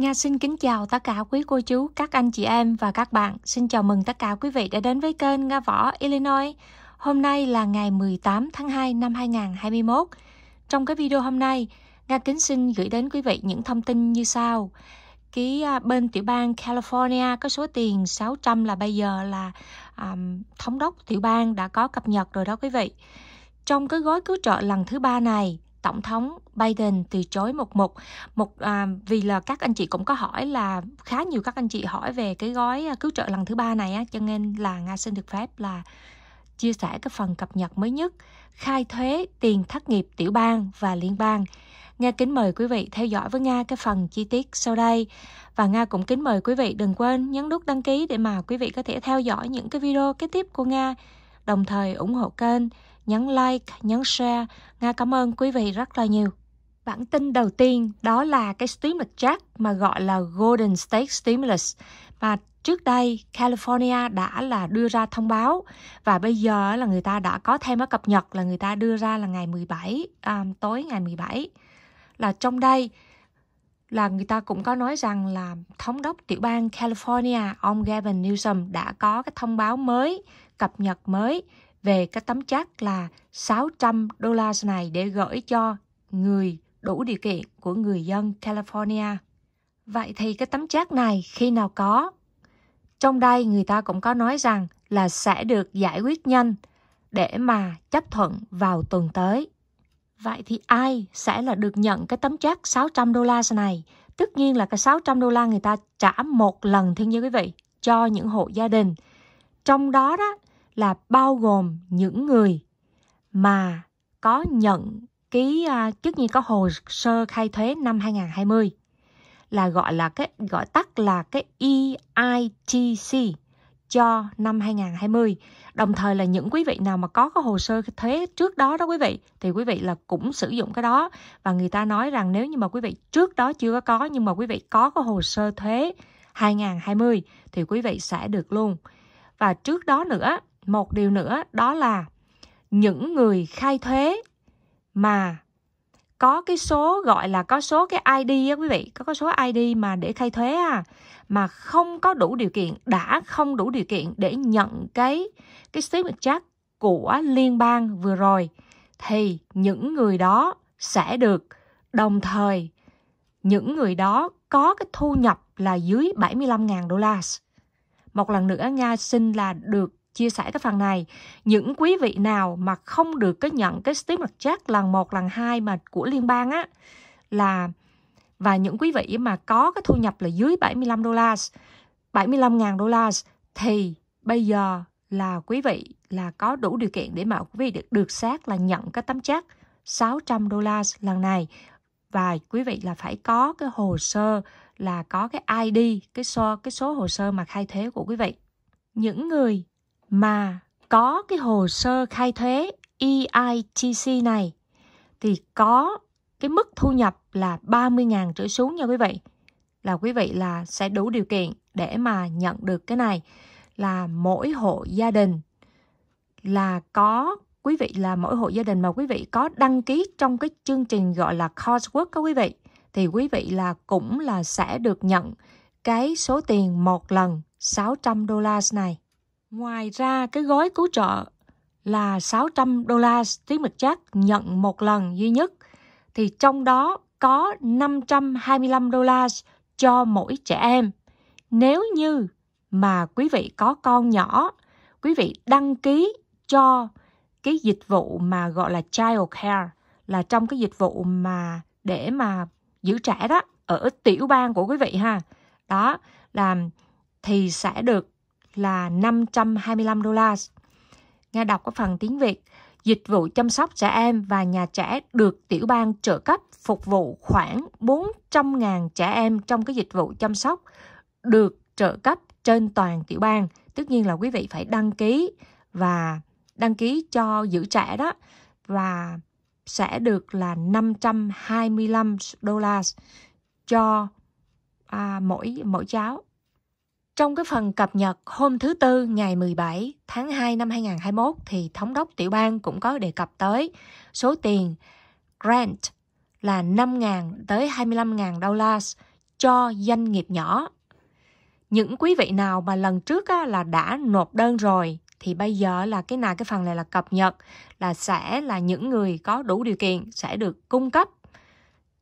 Nga xin kính chào tất cả quý cô chú, các anh chị em và các bạn. Xin chào mừng tất cả quý vị đã đến với kênh Nga Võ Illinois. Hôm nay là ngày 18 tháng 2 năm 2021. Trong cái video hôm nay, Nga kính xin gửi đến quý vị những thông tin như sau. Ký à, bên tiểu bang California có số tiền 600 là bây giờ là um, thống đốc tiểu bang đã có cập nhật rồi đó quý vị. Trong cái gói cứu trợ lần thứ ba này, tổng thống Biden từ chối một mục một à, vì là các anh chị cũng có hỏi là khá nhiều các anh chị hỏi về cái gói à, cứu trợ lần thứ ba này á, cho nên là nga xin được phép là chia sẻ cái phần cập nhật mới nhất khai thuế tiền thất nghiệp tiểu bang và liên bang Nga kính mời quý vị theo dõi với Nga cái phần chi tiết sau đây. Và Nga cũng kính mời quý vị đừng quên nhấn nút đăng ký để mà quý vị có thể theo dõi những cái video kế tiếp của Nga, đồng thời ủng hộ kênh nhấn like, nhấn share. Nga cảm ơn quý vị rất là nhiều. Bản tin đầu tiên đó là cái stimulus check mà gọi là Golden State Stimulus và trước đây California đã là đưa ra thông báo và bây giờ là người ta đã có thêm cái cập nhật là người ta đưa ra là ngày 17 à, tối ngày 17 là trong đây là người ta cũng có nói rằng là thống đốc tiểu bang California ông Gavin Newsom đã có cái thông báo mới cập nhật mới về cái tấm chát là 600 đô la này để gửi cho người đủ điều kiện của người dân California. Vậy thì cái tấm chát này khi nào có? Trong đây người ta cũng có nói rằng là sẽ được giải quyết nhanh để mà chấp thuận vào tuần tới. Vậy thì ai sẽ là được nhận cái tấm chát 600 đô la này? Tất nhiên là cái 600 đô la người ta trả một lần thôi nha quý vị cho những hộ gia đình. Trong đó đó là bao gồm những người mà có nhận ký à, trước như có hồ sơ khai thuế năm 2020 là gọi là cái gọi tắt là cái EITC cho năm 2020. Đồng thời là những quý vị nào mà có cái hồ sơ thuế trước đó đó quý vị thì quý vị là cũng sử dụng cái đó và người ta nói rằng nếu như mà quý vị trước đó chưa có nhưng mà quý vị có cái hồ sơ thuế 2020 thì quý vị sẽ được luôn. Và trước đó nữa một điều nữa đó là những người khai thuế mà có cái số gọi là có số cái ID á quý vị, có cái số ID mà để khai thuế à mà không có đủ điều kiện, đã không đủ điều kiện để nhận cái cái statement check của liên bang vừa rồi thì những người đó sẽ được đồng thời những người đó có cái thu nhập là dưới 75.000 đô la. Một lần nữa Nga xin là được chia sẻ cái phần này. Những quý vị nào mà không được cái nhận cái Steve mặt chắc lần 1, lần 2 mà của liên bang á là và những quý vị mà có cái thu nhập là dưới 75 đô la, 75 ngàn đô la thì bây giờ là quý vị là có đủ điều kiện để mà quý vị được, được xác là nhận cái tấm chắc 600 đô la lần này và quý vị là phải có cái hồ sơ là có cái ID, cái số cái số hồ sơ mà khai thuế của quý vị. Những người mà có cái hồ sơ khai thuế EITC này thì có cái mức thu nhập là 30.000 trở xuống nha quý vị. Là quý vị là sẽ đủ điều kiện để mà nhận được cái này là mỗi hộ gia đình là có quý vị là mỗi hộ gia đình mà quý vị có đăng ký trong cái chương trình gọi là coursework các quý vị thì quý vị là cũng là sẽ được nhận cái số tiền một lần 600 đô la này. Ngoài ra, cái gói cứu trợ là 600 đô la tiếng mịch chắc nhận một lần duy nhất, thì trong đó có 525 đô la cho mỗi trẻ em. Nếu như mà quý vị có con nhỏ, quý vị đăng ký cho cái dịch vụ mà gọi là child care là trong cái dịch vụ mà để mà giữ trẻ đó ở tiểu bang của quý vị ha. Đó là thì sẽ được là 525 đô la. Nghe đọc có phần tiếng Việt, dịch vụ chăm sóc trẻ em và nhà trẻ được tiểu bang trợ cấp phục vụ khoảng 400.000 trẻ em trong cái dịch vụ chăm sóc được trợ cấp trên toàn tiểu bang. Tất nhiên là quý vị phải đăng ký và đăng ký cho giữ trẻ đó và sẽ được là 525 đô la cho à, mỗi mỗi cháu trong cái phần cập nhật hôm thứ Tư ngày 17 tháng 2 năm 2021 thì Thống đốc tiểu bang cũng có đề cập tới số tiền grant là 5.000 tới 25.000 đô la cho doanh nghiệp nhỏ. Những quý vị nào mà lần trước á, là đã nộp đơn rồi thì bây giờ là cái nào cái phần này là cập nhật là sẽ là những người có đủ điều kiện sẽ được cung cấp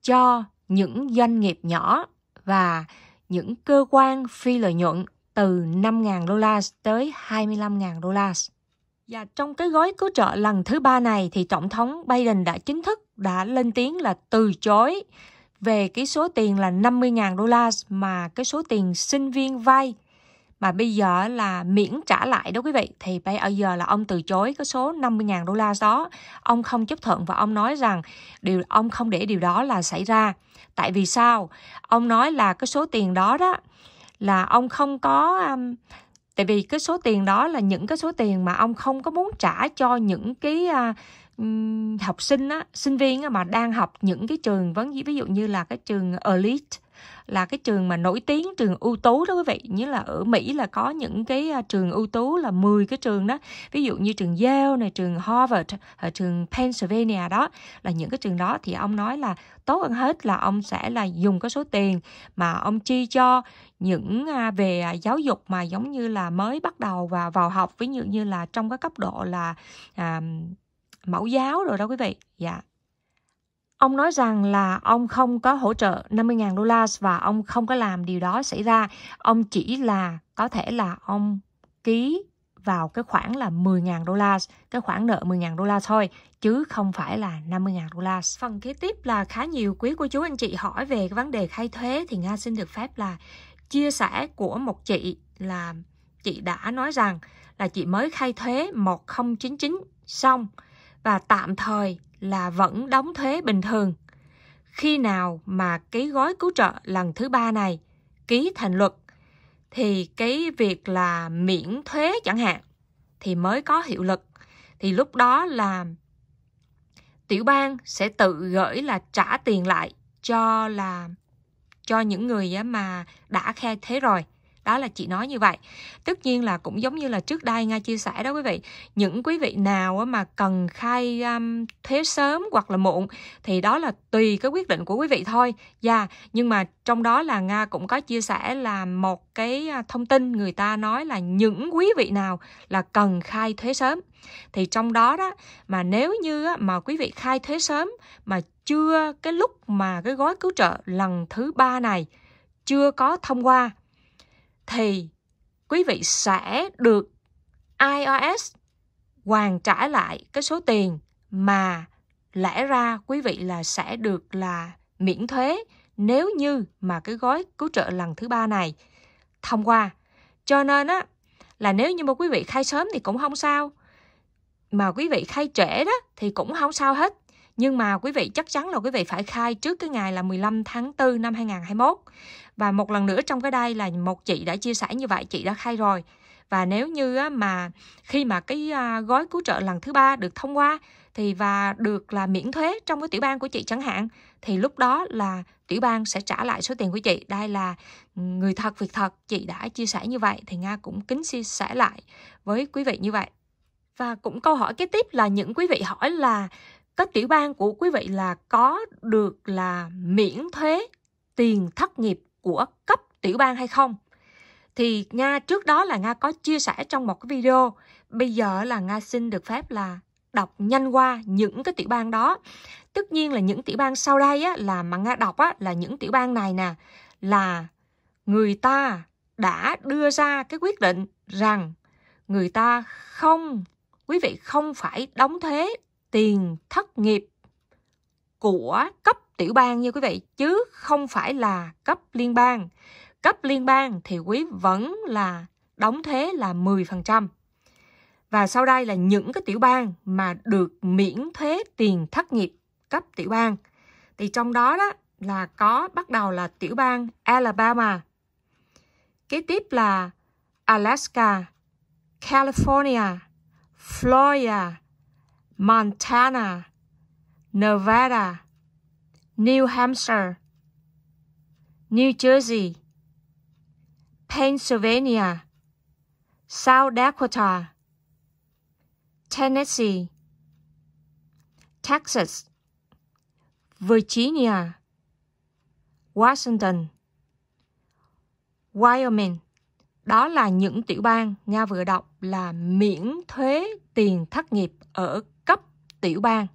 cho những doanh nghiệp nhỏ và những cơ quan phi lợi nhuận từ 5.000 đô la tới 25.000 đô la. Và trong cái gói cứu trợ lần thứ ba này thì Tổng thống Biden đã chính thức đã lên tiếng là từ chối về cái số tiền là 50.000 đô la mà cái số tiền sinh viên vay mà bây giờ là miễn trả lại đó quý vị thì bây giờ là ông từ chối cái số 50.000 đô la đó ông không chấp thuận và ông nói rằng điều ông không để điều đó là xảy ra tại vì sao ông nói là cái số tiền đó đó là ông không có um, tại vì cái số tiền đó là những cái số tiền mà ông không có muốn trả cho những cái uh, học sinh á, sinh viên á, mà đang học những cái trường vấn ví dụ như là cái trường elite là cái trường mà nổi tiếng trường ưu tú đó quý vị như là ở Mỹ là có những cái à, trường ưu tú là 10 cái trường đó ví dụ như trường Yale này trường Harvard à, trường Pennsylvania đó là những cái trường đó thì ông nói là tốt hơn hết là ông sẽ là dùng cái số tiền mà ông chi cho những à, về giáo dục mà giống như là mới bắt đầu và vào học ví dụ như là trong cái cấp độ là à, mẫu giáo rồi đó quý vị dạ yeah. Ông nói rằng là ông không có hỗ trợ 50.000 đô la và ông không có làm điều đó xảy ra. Ông chỉ là có thể là ông ký vào cái khoản là 10.000 đô la, cái khoản nợ 10.000 đô la thôi, chứ không phải là 50.000 đô la. Phần kế tiếp là khá nhiều quý cô chú anh chị hỏi về cái vấn đề khai thuế thì Nga xin được phép là chia sẻ của một chị là chị đã nói rằng là chị mới khai thuế 1099 xong và tạm thời là vẫn đóng thuế bình thường. Khi nào mà ký gói cứu trợ lần thứ ba này ký thành luật thì cái việc là miễn thuế chẳng hạn thì mới có hiệu lực. Thì lúc đó là tiểu bang sẽ tự gửi là trả tiền lại cho là cho những người mà đã khai thế rồi đó là chị nói như vậy tất nhiên là cũng giống như là trước đây nga chia sẻ đó quý vị những quý vị nào mà cần khai um, thuế sớm hoặc là muộn thì đó là tùy cái quyết định của quý vị thôi dạ yeah. nhưng mà trong đó là nga cũng có chia sẻ là một cái à, thông tin người ta nói là những quý vị nào là cần khai thuế sớm thì trong đó đó mà nếu như mà quý vị khai thuế sớm mà chưa cái lúc mà cái gói cứu trợ lần thứ ba này chưa có thông qua thì quý vị sẽ được ios hoàn trả lại cái số tiền mà lẽ ra quý vị là sẽ được là miễn thuế nếu như mà cái gói cứu trợ lần thứ ba này thông qua. Cho nên á là nếu như mà quý vị khai sớm thì cũng không sao. Mà quý vị khai trễ đó thì cũng không sao hết. Nhưng mà quý vị chắc chắn là quý vị phải khai trước cái ngày là 15 tháng 4 năm 2021. Và một lần nữa trong cái đây là một chị đã chia sẻ như vậy, chị đã khai rồi. Và nếu như mà khi mà cái à, gói cứu trợ lần thứ ba được thông qua thì và được là miễn thuế trong cái tiểu bang của chị chẳng hạn thì lúc đó là tiểu bang sẽ trả lại số tiền của chị đây là người thật việc thật chị đã chia sẻ như vậy thì nga cũng kính chia sẻ lại với quý vị như vậy và cũng câu hỏi kế tiếp là những quý vị hỏi là các tiểu bang của quý vị là có được là miễn thuế tiền thất nghiệp của cấp tiểu bang hay không thì nga trước đó là nga có chia sẻ trong một cái video bây giờ là nga xin được phép là đọc nhanh qua những cái tiểu bang đó tất nhiên là những tiểu bang sau đây á, là mà nga đọc á, là những tiểu bang này nè là người ta đã đưa ra cái quyết định rằng người ta không quý vị không phải đóng thuế tiền thất nghiệp của cấp tiểu bang như quý vị chứ không phải là cấp liên bang. Cấp liên bang thì quý vẫn là đóng thế là 10%. Và sau đây là những cái tiểu bang mà được miễn thuế tiền thất nghiệp cấp tiểu bang. Thì trong đó đó là có bắt đầu là tiểu bang Alabama. Kế tiếp là Alaska, California, Florida, Montana, Nevada, New Hampshire, New Jersey, Pennsylvania, South Dakota, Tennessee, Texas, Virginia, Washington, Wyoming. Đó là những tiểu bang Nga vừa đọc là miễn thuế tiền thất nghiệp ở tiểu bang.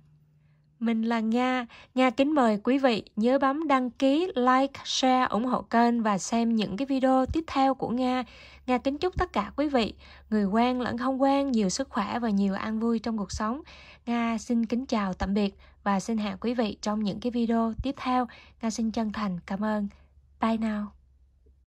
Mình là Nga, Nga kính mời quý vị nhớ bấm đăng ký, like, share, ủng hộ kênh và xem những cái video tiếp theo của Nga. Nga kính chúc tất cả quý vị, người quen lẫn không quen nhiều sức khỏe và nhiều an vui trong cuộc sống. Nga xin kính chào tạm biệt và xin hẹn quý vị trong những cái video tiếp theo. Nga xin chân thành cảm ơn. Bye now.